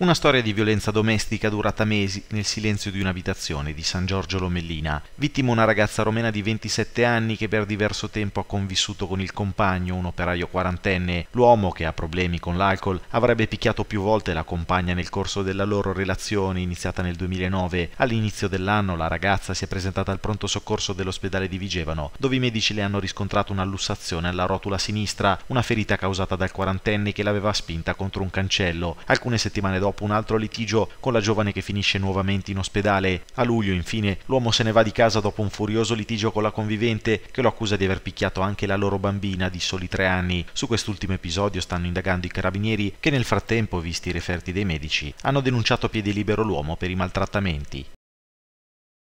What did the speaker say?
Una storia di violenza domestica durata mesi nel silenzio di un'abitazione di San Giorgio Lomellina. Vittima una ragazza romena di 27 anni che per diverso tempo ha convissuto con il compagno, un operaio quarantenne. L'uomo, che ha problemi con l'alcol, avrebbe picchiato più volte la compagna nel corso della loro relazione iniziata nel 2009. All'inizio dell'anno la ragazza si è presentata al pronto soccorso dell'ospedale di Vigevano, dove i medici le hanno riscontrato una lussazione alla rotula sinistra, una ferita causata dal quarantenne che l'aveva spinta contro un cancello. Alcune settimane dopo dopo un altro litigio con la giovane che finisce nuovamente in ospedale. A luglio, infine, l'uomo se ne va di casa dopo un furioso litigio con la convivente che lo accusa di aver picchiato anche la loro bambina di soli tre anni. Su quest'ultimo episodio stanno indagando i carabinieri che nel frattempo, visti i referti dei medici, hanno denunciato a piede libero l'uomo per i maltrattamenti.